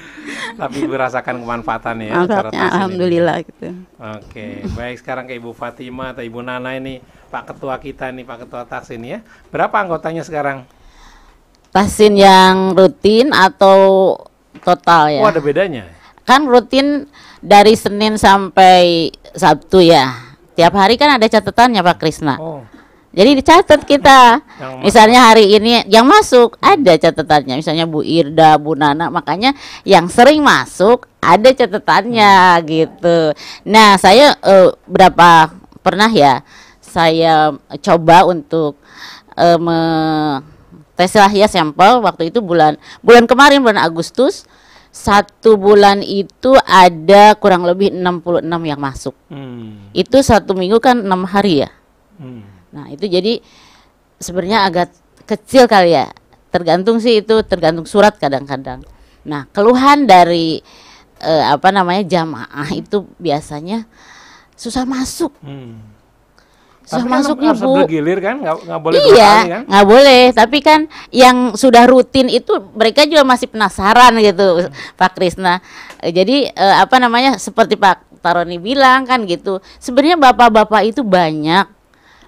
tapi merasakan kemanfaatan ya Manfaatnya, alhamdulillah ini. gitu oke baik sekarang ke Ibu Fatima atau Ibu Nana ini Pak Ketua kita nih Pak Ketua Taksin ya berapa anggotanya sekarang Tasin yang rutin atau total ya oh ada bedanya kan rutin dari Senin sampai Sabtu ya tiap hari kan ada catatannya Pak Krisna oh jadi dicatat kita. Misalnya hari ini yang masuk ada catatannya. Misalnya Bu Irda, Bu Nana, makanya yang sering masuk ada catatannya hmm. gitu. Nah, saya uh, berapa pernah ya saya coba untuk uh, me tes ya sampel waktu itu bulan bulan kemarin bulan Agustus satu bulan itu ada kurang lebih 66 yang masuk. Hmm. Itu satu minggu kan enam hari ya. Hmm Nah, itu jadi sebenarnya agak kecil kali ya. Tergantung sih itu tergantung surat kadang-kadang. Nah, keluhan dari eh, apa namanya jamaah itu biasanya susah masuk. Hmm. Susah tapi masuknya kan bu. bergilir kan, nggak, boleh Iya, kan? nggak boleh. Tapi kan yang sudah rutin itu mereka juga masih penasaran gitu, hmm. Pak Krisna. Jadi eh, apa namanya seperti Pak Taroni bilang kan gitu. Sebenarnya bapak-bapak itu banyak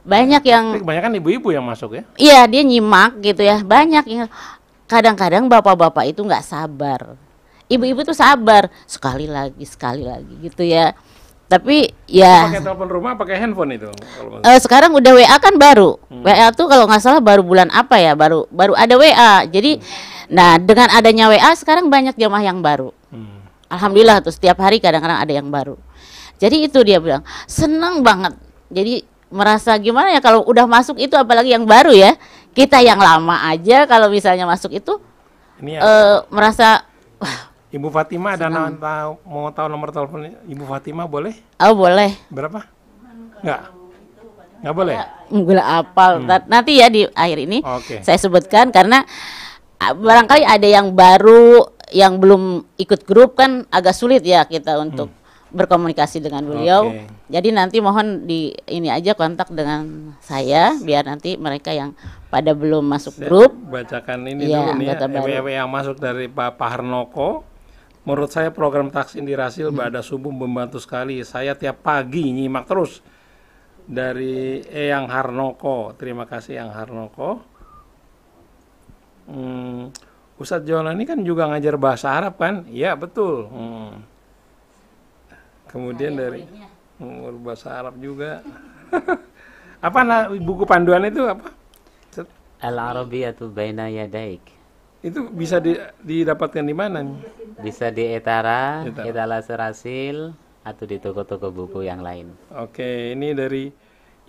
banyak yang Tapi kebanyakan ibu-ibu yang masuk ya iya dia nyimak gitu ya banyak yang kadang-kadang bapak-bapak itu nggak sabar ibu-ibu tuh sabar sekali lagi sekali lagi gitu ya tapi ya pakai telepon rumah pakai handphone itu uh, sekarang udah WA kan baru hmm. WA tuh kalau nggak salah baru bulan apa ya baru baru ada WA jadi hmm. nah dengan adanya WA sekarang banyak jamaah yang baru hmm. alhamdulillah tuh setiap hari kadang-kadang ada yang baru jadi itu dia bilang senang banget jadi merasa gimana ya kalau udah masuk itu apalagi yang baru ya kita yang lama aja kalau misalnya masuk itu Ini ya. uh, merasa Ibu Fatima ada nama mau tahu nomor telepon Ibu Fatima boleh? Oh boleh. Berapa? Enggak. Enggak boleh. Gula apal. Hmm. Nanti ya di akhir ini okay. saya sebutkan karena barangkali ada yang baru yang belum ikut grup kan agak sulit ya kita untuk hmm berkomunikasi dengan beliau. Okay. Jadi nanti mohon di ini aja kontak dengan saya biar nanti mereka yang pada belum masuk saya grup bacakan ini ya, dulu nih ya. E yang masuk dari Pak Harnoko. Menurut saya program taksin di hmm. pada subuh membantu sekali. Saya tiap pagi nyimak terus dari Eyang Harnoko. Terima kasih Eyang Harnoko. Hmm, Ustadz ini kan juga ngajar bahasa Arab kan? Iya betul. Hmm kemudian dari umur bahasa Arab juga apa nah, buku panduan itu apa al atau baina yadaik itu bisa di, didapatkan di mana nih? bisa di Etara, Etara. Etala Serasil atau di toko-toko buku yang lain oke ini dari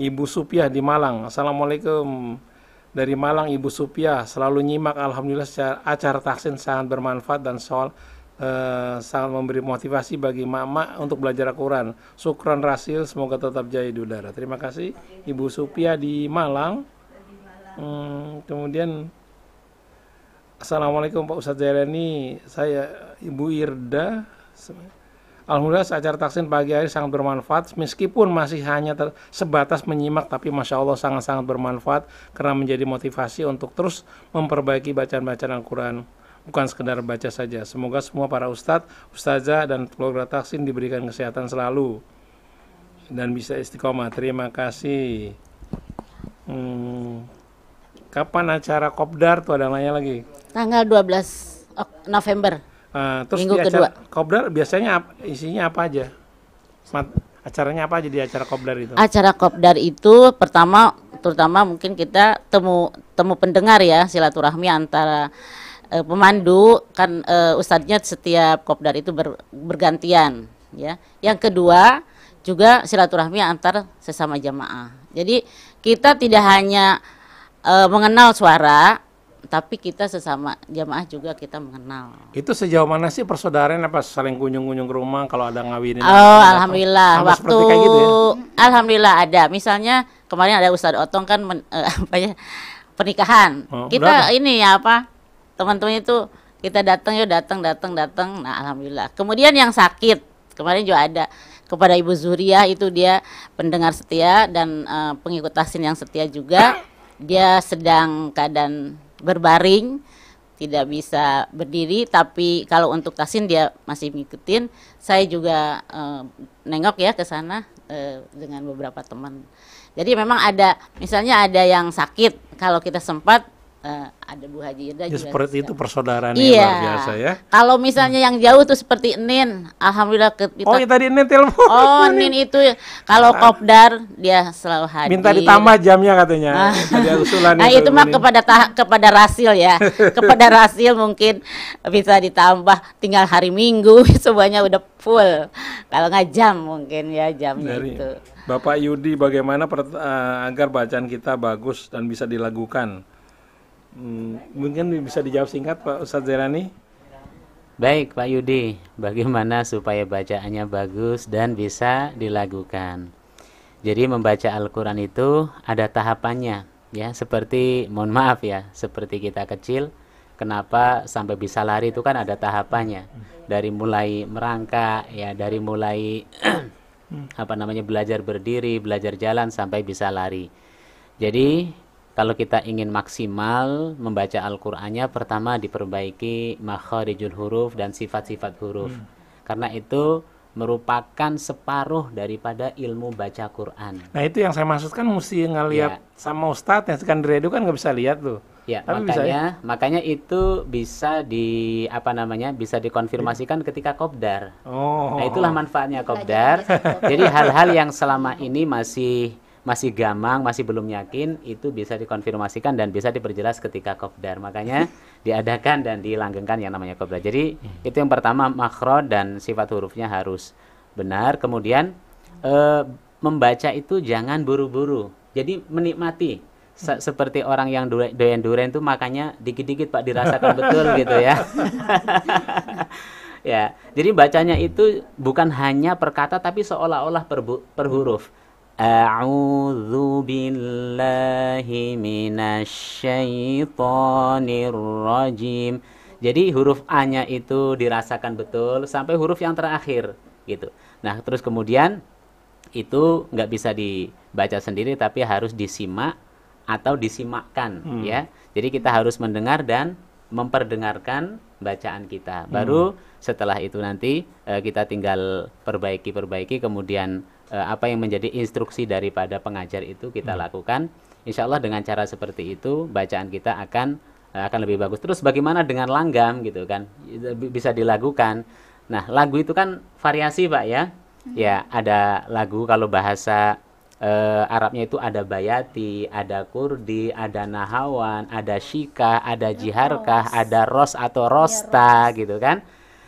Ibu Supiah di Malang assalamualaikum dari Malang Ibu Supiah selalu nyimak alhamdulillah acara taksin sangat bermanfaat dan soal Uh, sangat memberi motivasi bagi mama untuk belajar Al-Quran. Sukron Rasil, semoga tetap jaya di udara. Terima kasih Ibu Supia di Malang. Hmm, kemudian Assalamualaikum Pak Ustadz Jaleni, saya Ibu Irda. Alhamdulillah acara taksin pagi hari sangat bermanfaat meskipun masih hanya ter, sebatas menyimak tapi Masya Allah sangat-sangat bermanfaat karena menjadi motivasi untuk terus memperbaiki bacaan-bacaan Al-Quran bukan sekedar baca saja. Semoga semua para ustadz, ustazah, dan keluarga taksin diberikan kesehatan selalu dan bisa istiqomah. Terima kasih. Hmm, kapan acara Kopdar tuh ada nanya lagi? Tanggal 12 November. Uh, terus minggu acara kedua. Kopdar biasanya apa, isinya apa aja? Mat, acaranya apa jadi acara Kopdar itu? Acara Kopdar itu pertama terutama mungkin kita temu temu pendengar ya silaturahmi antara uh, pemandu kan uh, ustadznya setiap kopdar itu ber, bergantian ya. Yang kedua juga silaturahmi antar sesama jamaah. Jadi kita tidak hanya uh, mengenal suara tapi kita sesama jamaah juga kita mengenal. Itu sejauh mana sih persaudaraan apa saling kunjung-kunjung ke rumah kalau ada ngawinin? Oh, alhamdulillah waktu gitu ya? alhamdulillah ada. Misalnya kemarin ada Ustadz Otong kan men, eh, apa ya pernikahan. Oh, kita berapa? ini ya apa? teman-teman itu kita datang yuk datang datang datang nah alhamdulillah kemudian yang sakit kemarin juga ada kepada Ibu Zuria itu dia pendengar setia dan uh, pengikut tasin yang setia juga dia sedang keadaan berbaring tidak bisa berdiri tapi kalau untuk tasin dia masih ngikutin saya juga uh, nengok ya ke sana uh, dengan beberapa teman jadi memang ada misalnya ada yang sakit kalau kita sempat uh, ada Bu Haji Irda ya, juga seperti itu persaudaraan iya. yang luar biasa ya. Kalau misalnya hmm. yang jauh tuh seperti Nin, alhamdulillah kita Oh, ya tadi Nin telepon. Oh, Nin itu ya. kalau nah. kopdar dia selalu hadir. Minta ditambah jamnya katanya. Ah. usulan Nah, itu mah kepada ta- kepada Rasil ya. kepada Rasil mungkin bisa ditambah tinggal hari Minggu semuanya udah full. Kalau nggak jam mungkin ya jamnya Dari. itu. Bapak Yudi bagaimana per, uh, eh, agar bacaan kita bagus dan bisa dilakukan? Hmm, mungkin bisa dijawab singkat Pak Ustadz Zerani. Baik Pak Yudi, bagaimana supaya bacaannya bagus dan bisa dilakukan? Jadi membaca Al-Quran itu ada tahapannya ya seperti mohon maaf ya seperti kita kecil kenapa sampai bisa lari itu kan ada tahapannya dari mulai merangkak ya dari mulai apa namanya belajar berdiri belajar jalan sampai bisa lari jadi kalau kita ingin maksimal membaca Al-Qur'annya pertama diperbaiki makharijul huruf dan sifat-sifat huruf. Hmm. Karena itu merupakan separuh daripada ilmu baca Quran. Nah itu yang saya maksudkan mesti ngelihat ya. sama ustadz yang sekandar itu kan nggak bisa lihat tuh. Ya Tapi makanya bisa, ya? makanya itu bisa di apa namanya bisa dikonfirmasikan ya. ketika kopdar. Oh. Nah itulah manfaatnya kopdar. Jadi hal-hal yang selama ini masih masih gamang, masih belum yakin, itu bisa dikonfirmasikan dan bisa diperjelas ketika kopdar. Makanya diadakan dan dilanggengkan yang namanya kopdar. Jadi hmm. itu yang pertama makro dan sifat hurufnya harus benar. Kemudian e, membaca itu jangan buru-buru. Jadi menikmati. Se hmm. seperti orang yang doyan duren itu makanya dikit-dikit Pak dirasakan betul gitu ya. ya, jadi bacanya itu bukan hanya per tapi seolah-olah per, per huruf. أعوذ بالله minasyaitonir rajim. Jadi huruf A-nya itu dirasakan betul sampai huruf yang terakhir gitu. Nah, terus kemudian itu nggak bisa dibaca sendiri tapi harus disimak atau disimakkan hmm. ya. Jadi kita harus mendengar dan memperdengarkan bacaan kita. Baru hmm. setelah itu nanti uh, kita tinggal perbaiki-perbaiki kemudian uh, apa yang menjadi instruksi daripada pengajar itu kita hmm. lakukan. Insya Allah dengan cara seperti itu bacaan kita akan eh, akan lebih bagus. Terus bagaimana dengan langgam gitu kan? Bisa dilakukan. Nah, lagu itu kan variasi, Pak ya. Hmm. Ya, ada lagu kalau bahasa uh, Arabnya itu ada bayati, ada kurdi, ada nahawan, ada syika, ada jiharkah, ada ros atau iya, rosta ya, ros. gitu kan.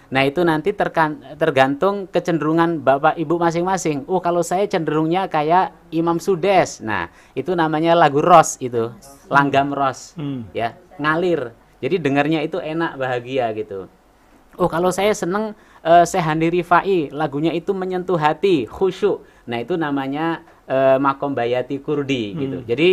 Nah itu nanti tergantung kecenderungan bapak ibu masing-masing. oh kalau saya cenderungnya kayak Imam Sudes. Nah itu namanya lagu ros itu, langgam ros, hmm. ya ngalir. Jadi dengarnya itu enak bahagia gitu. Oh kalau saya seneng uh, eh, Sehandi Rifai lagunya itu menyentuh hati khusyuk. Nah itu namanya uh, makom bayati kurdi hmm. gitu. Jadi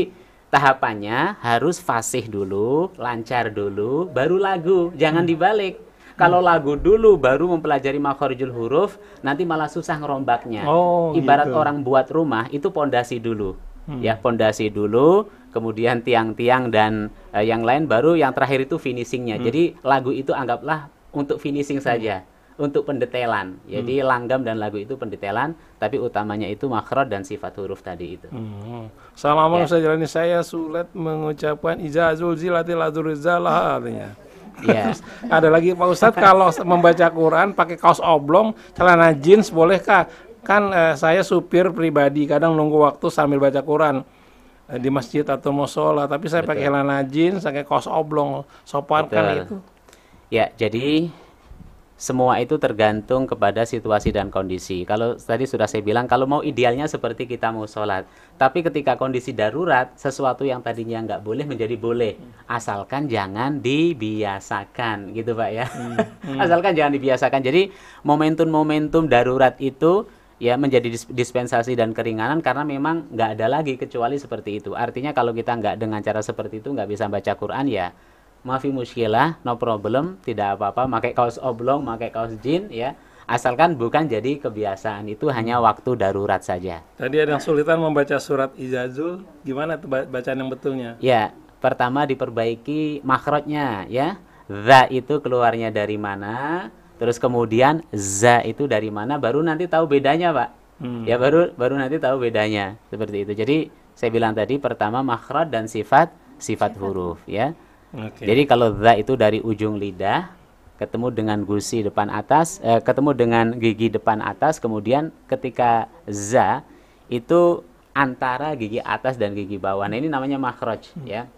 tahapannya harus fasih dulu, lancar dulu, baru lagu. Jangan hmm. dibalik. Kalau lagu dulu baru mempelajari makhorijul huruf, nanti malah susah ngerombaknya. Oh, Ibarat gitu. orang buat rumah itu pondasi dulu. Hmm. Ya, pondasi dulu, kemudian tiang-tiang dan uh, yang lain baru yang terakhir itu finishingnya. Hmm. Jadi lagu itu anggaplah untuk finishing hmm. saja untuk pendetailan. Jadi hmm. langgam dan lagu itu pendetailan, tapi utamanya itu makro dan sifat huruf tadi itu. Hmm. Salam ya. saya Jalani, saya sulit mengucapkan ijazul zilati ladurizzalah artinya. Iya. Yeah. ada lagi Pak Ustadz kalau membaca Quran pakai kaos oblong, celana jeans bolehkah? Kan eh, saya supir pribadi, kadang nunggu waktu sambil baca Quran eh, di masjid atau musola, tapi saya Betul. pakai celana jeans, pakai kaos oblong, sopan Betul. kan itu. Ya, jadi semua itu tergantung kepada situasi dan kondisi. Kalau tadi sudah saya bilang, kalau mau idealnya seperti kita mau sholat, tapi ketika kondisi darurat, sesuatu yang tadinya nggak boleh menjadi boleh, asalkan jangan dibiasakan, gitu pak ya. Hmm, hmm. asalkan jangan dibiasakan. Jadi momentum-momentum darurat itu ya menjadi dispensasi dan keringanan karena memang nggak ada lagi kecuali seperti itu. Artinya kalau kita nggak dengan cara seperti itu nggak bisa baca Quran ya mafi muskilah, no problem, tidak apa-apa, pakai kaos oblong, pakai kaos jin ya. Asalkan bukan jadi kebiasaan, itu hanya waktu darurat saja. Tadi ada yang sulitan membaca surat ijazul, gimana bacaan yang betulnya? Ya, pertama diperbaiki makrotnya, ya. Za itu keluarnya dari mana? Terus kemudian za itu dari mana? Baru nanti tahu bedanya, Pak. Hmm. Ya baru baru nanti tahu bedanya. Seperti itu. Jadi saya bilang tadi pertama makrot dan sifat sifat huruf ya Okay. Jadi kalau za itu dari ujung lidah ketemu dengan gusi depan atas, eh, ketemu dengan gigi depan atas, kemudian ketika za itu antara gigi atas dan gigi bawah. Nah ini namanya makroj hmm. ya.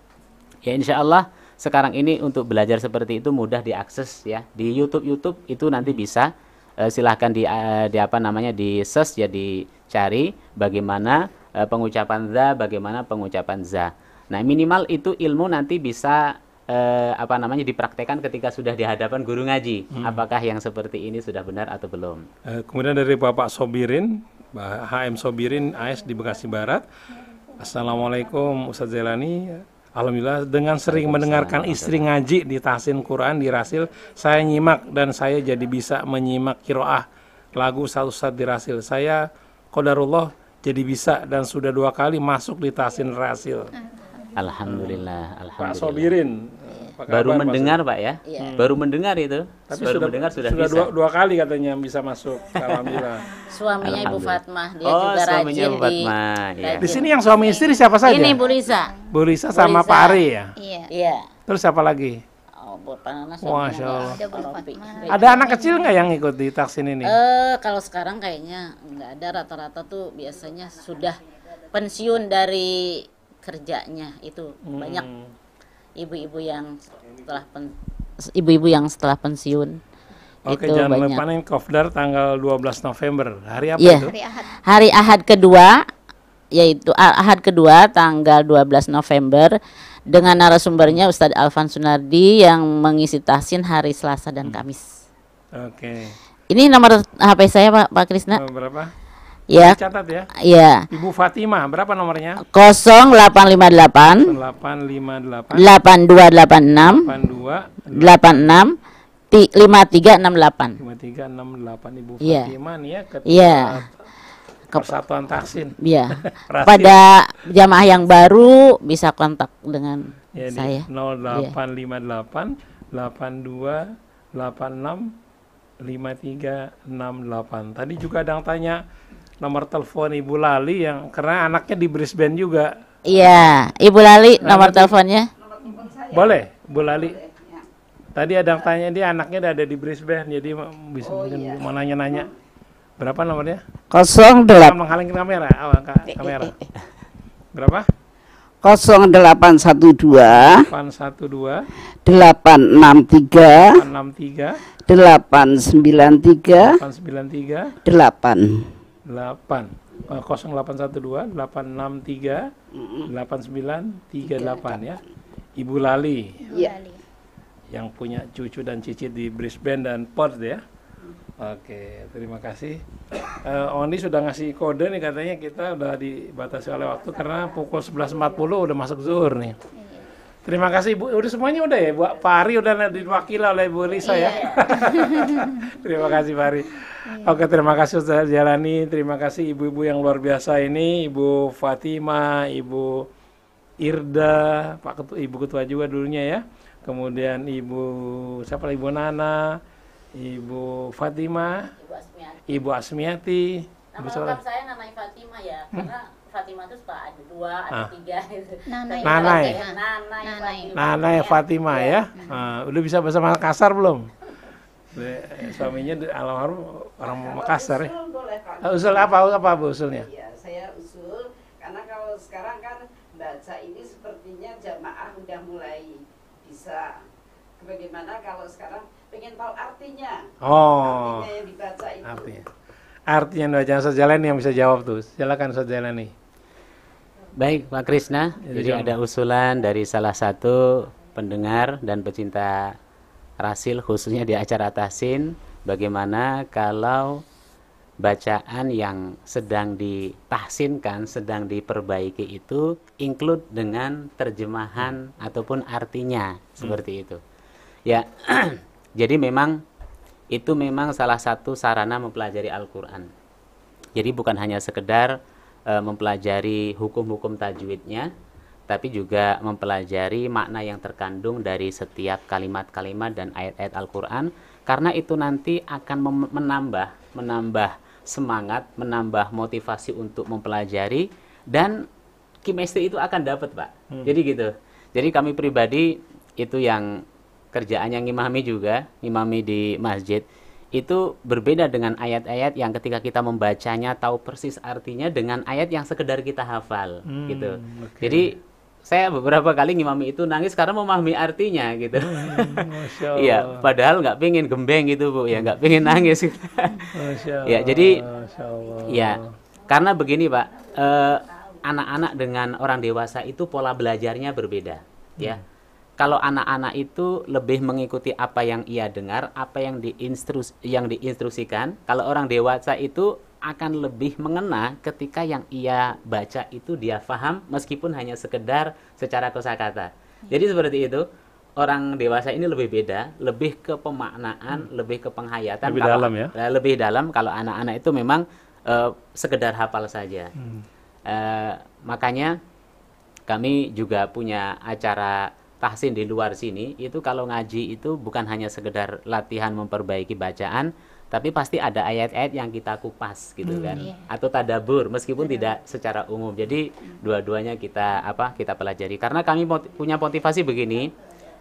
Ya insya Allah sekarang ini untuk belajar seperti itu mudah diakses ya di YouTube YouTube itu nanti hmm. bisa eh, silahkan di, eh, di apa namanya di search ya dicari bagaimana eh, pengucapan za, bagaimana pengucapan za. Nah minimal itu ilmu nanti bisa eh, apa namanya dipraktekkan ketika sudah dihadapan guru ngaji. Hmm. Apakah yang seperti ini sudah benar atau belum? Eh, kemudian dari Bapak Sobirin, HM Sobirin AS di Bekasi Barat. Assalamualaikum Ustaz Zelani. Alhamdulillah dengan sering mendengarkan istri ngaji di tahsin Quran di Rasil, saya nyimak dan saya jadi bisa menyimak kiroah lagu satu Ustaz di Rasil. Saya kodarullah jadi bisa dan sudah dua kali masuk di tahsin Rasil. Hmm. Alhamdulillah, alhamdulillah. Pak Sobirin. Pak baru kabar, mendengar Pak, ya? ya. Baru mendengar itu. Tapi baru sudah mendengar sudah, sudah bisa. Dua, dua kali katanya bisa masuk. Alhamdulillah. suaminya alhamdulillah. Ibu Fatmah dia oh, juga suaminya iya. rajin Ibu Fatmah. Di, ya. di sini yang suami istri siapa saja? Ini Bu Risa. Bu Risa sama Bu Pak Ari ya? Iya. iya. Terus siapa lagi? Oh, Bu Masya Allah. Ada, anak kecil nggak yang ikut di taksin ini? Eh, kalau sekarang kayaknya nggak ada rata-rata tuh biasanya sudah pensiun dari kerjanya itu hmm. banyak ibu-ibu yang setelah ibu-ibu yang setelah pensiun Oke, itu jangan banyak. nih Kofdar tanggal 12 November. Hari apa yeah. itu? Hari Ahad. Hari Ahad kedua yaitu Ahad kedua tanggal 12 November dengan narasumbernya Ustadz Alvan Sunardi yang mengisi tahsin hari Selasa dan hmm. Kamis. Oke. Okay. Ini nomor HP saya Pak Pak Krisna. Nomor berapa? Ya. Dicatat ya. Iya. Ibu Fatimah, berapa nomornya? 0858 0858 8286 8286 5368. 5368 Ibu ya. Fatimah nih ya ketua ya. Persatuan Taksin. Iya. Pada jamaah yang baru bisa kontak dengan ya, saya. 0858 82 86 5368. Tadi juga ada yang tanya nomor telepon Ibu Lali yang karena anaknya di Brisbane juga. Iya, Ibu Lali nah, nomor teleponnya. Boleh, ibu Lali. ya. Tadi ada yang tanya dia anaknya ada di Brisbane, jadi bisa oh, iya. mau nanya-nanya. Berapa nomornya? 08. menghalangi kamera, oh, awal kamera. Berapa? 0812 812 863 863 893 893 8 8 0812 863 8938 ya. Ibu Lali. Ya. Yang punya cucu dan cicit di Brisbane dan Perth ya. Oke, terima kasih. Uh, Oni sudah ngasih kode nih katanya kita udah dibatasi oleh waktu karena pukul sebelas empat puluh udah masuk zuhur nih. Iya. Terima kasih Bu. Udah semuanya udah ya, Bu. Pak Ari udah diwakili oleh Bu Risa yeah. ya. Iya. terima kasih Pak Yeah. Oke, terima kasih sudah jalani. Terima kasih ibu-ibu yang luar biasa ini, Ibu Fatima, Ibu Irda, Pak Ketua, Ibu Ketua juga dulunya ya. Kemudian Ibu siapa lagi Ibu Nana, Ibu Fatima, Ibu Asmiati, Ibu Asmiati. Nama Ibu saya Nana Fatima ya, hmm. karena Fatima itu suka ada dua, ada ah. tiga gitu. Nanai. Nanai. Nanai. Nanai. Nanai Fatima ya. ya. Uh, udah bisa bahasa Makassar belum? Eh, suaminya almarhum orang Makassar ya. Usul, ah, usul apa apa bu usulnya? Iya, saya usul karena kalau sekarang kan baca ini sepertinya jamaah udah mulai bisa bagaimana kalau sekarang pengen tahu artinya oh artinya yang dibaca itu artinya artinya jangan sejalan yang bisa jawab tuh silakan sejalan nih Baik, Pak Krisna. Ya, jadi ya. ada usulan dari salah satu pendengar dan pecinta rasil khususnya di acara tasin bagaimana kalau bacaan yang sedang ditahsinkan, sedang diperbaiki itu include dengan terjemahan hmm. ataupun artinya hmm. seperti itu. Ya. jadi memang itu memang salah satu sarana mempelajari Al-Qur'an. Jadi bukan hanya sekedar e, mempelajari hukum-hukum tajwidnya tapi juga mempelajari makna yang terkandung dari setiap kalimat-kalimat dan ayat-ayat Al-Qur'an karena itu nanti akan menambah menambah semangat, menambah motivasi untuk mempelajari dan kimestri itu akan dapat, Pak. Hmm. Jadi gitu. Jadi kami pribadi itu yang kerjaannya ngimami juga, ngimami di masjid itu berbeda dengan ayat-ayat yang ketika kita membacanya tahu persis artinya dengan ayat yang sekedar kita hafal hmm, gitu. Okay. Jadi saya beberapa kali ngimami itu nangis karena memahami artinya gitu. Hmm, iya, padahal nggak pingin gembeng gitu bu, ya nggak pingin nangis. Gitu. ya jadi, ya karena begini pak, eh, anak-anak eh, dengan orang dewasa itu pola belajarnya berbeda, ya. hmm. ya kalau anak-anak itu lebih mengikuti apa yang ia dengar, apa yang diinstrus yang diinstruksikan. Kalau orang dewasa itu akan lebih mengena ketika yang ia baca itu dia faham meskipun hanya sekedar secara kosakata. Iya. Jadi seperti itu. Orang dewasa ini lebih beda, lebih ke pemaknaan, hmm. lebih ke penghayatan. Lebih kalau, dalam ya. Eh, lebih dalam kalau anak-anak itu memang uh, sekedar hafal saja. Hmm. Uh, makanya kami juga punya acara tahsin di luar sini itu kalau ngaji itu bukan hanya sekedar latihan memperbaiki bacaan tapi pasti ada ayat-ayat yang kita kupas gitu hmm, kan yeah. atau tadabur meskipun yeah. tidak secara umum jadi hmm. dua-duanya kita apa kita pelajari karena kami moti punya motivasi begini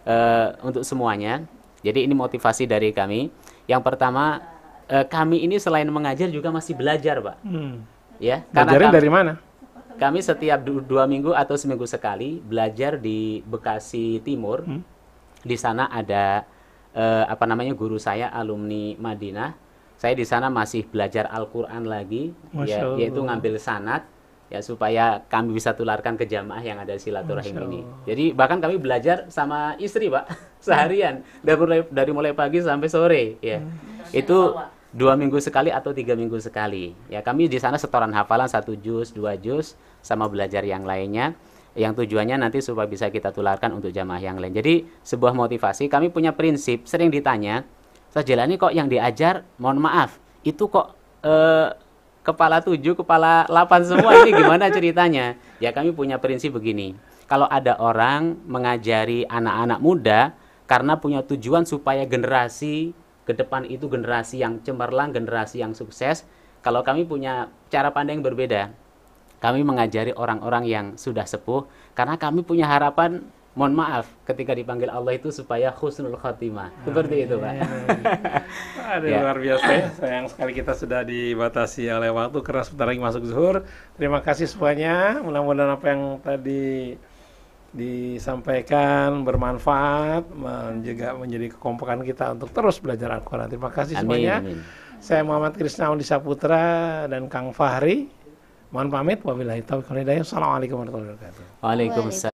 uh, untuk semuanya jadi ini motivasi dari kami yang pertama uh, kami ini selain mengajar juga masih belajar pak hmm. ya karena dari mana kami setiap du dua minggu atau seminggu sekali belajar di Bekasi Timur. Hmm. Di sana ada eh, apa namanya guru saya alumni Madinah. Saya di sana masih belajar Al-Qur'an lagi, ya, yaitu ngambil sanat ya supaya kami bisa tularkan ke jamaah yang ada silaturahim ini. Jadi bahkan kami belajar sama istri pak seharian dari mulai, dari mulai pagi sampai sore ya. Hmm. Itu dua minggu sekali atau tiga minggu sekali ya kami di sana setoran hafalan satu juz dua juz sama belajar yang lainnya yang tujuannya nanti supaya bisa kita tularkan untuk jamaah yang lain. Jadi sebuah motivasi kami punya prinsip sering ditanya, saya jalani kok yang diajar, mohon maaf, itu kok eh, kepala tujuh, kepala delapan semua ini gimana ceritanya? Ya kami punya prinsip begini, kalau ada orang mengajari anak-anak muda karena punya tujuan supaya generasi ke depan itu generasi yang cemerlang, generasi yang sukses, kalau kami punya cara pandang yang berbeda kami mengajari orang-orang yang sudah sepuh karena kami punya harapan mohon maaf ketika dipanggil Allah itu supaya khusnul khotimah amin. seperti itu pak. Ada ya. luar biasa ya. Sayang sekali kita sudah dibatasi oleh waktu karena sebentar lagi masuk zuhur. Terima kasih semuanya. Mudah-mudahan apa yang tadi disampaikan bermanfaat menjaga menjadi kekompakan kita untuk terus belajar Al-Quran. Terima kasih semuanya. Amin. Saya Muhammad Krisna Saputra dan Kang Fahri Mohon pamit wabillahi taufiq hidayah. Assalamualaikum warahmatullahi wabarakatuh. Waalaikumsalam.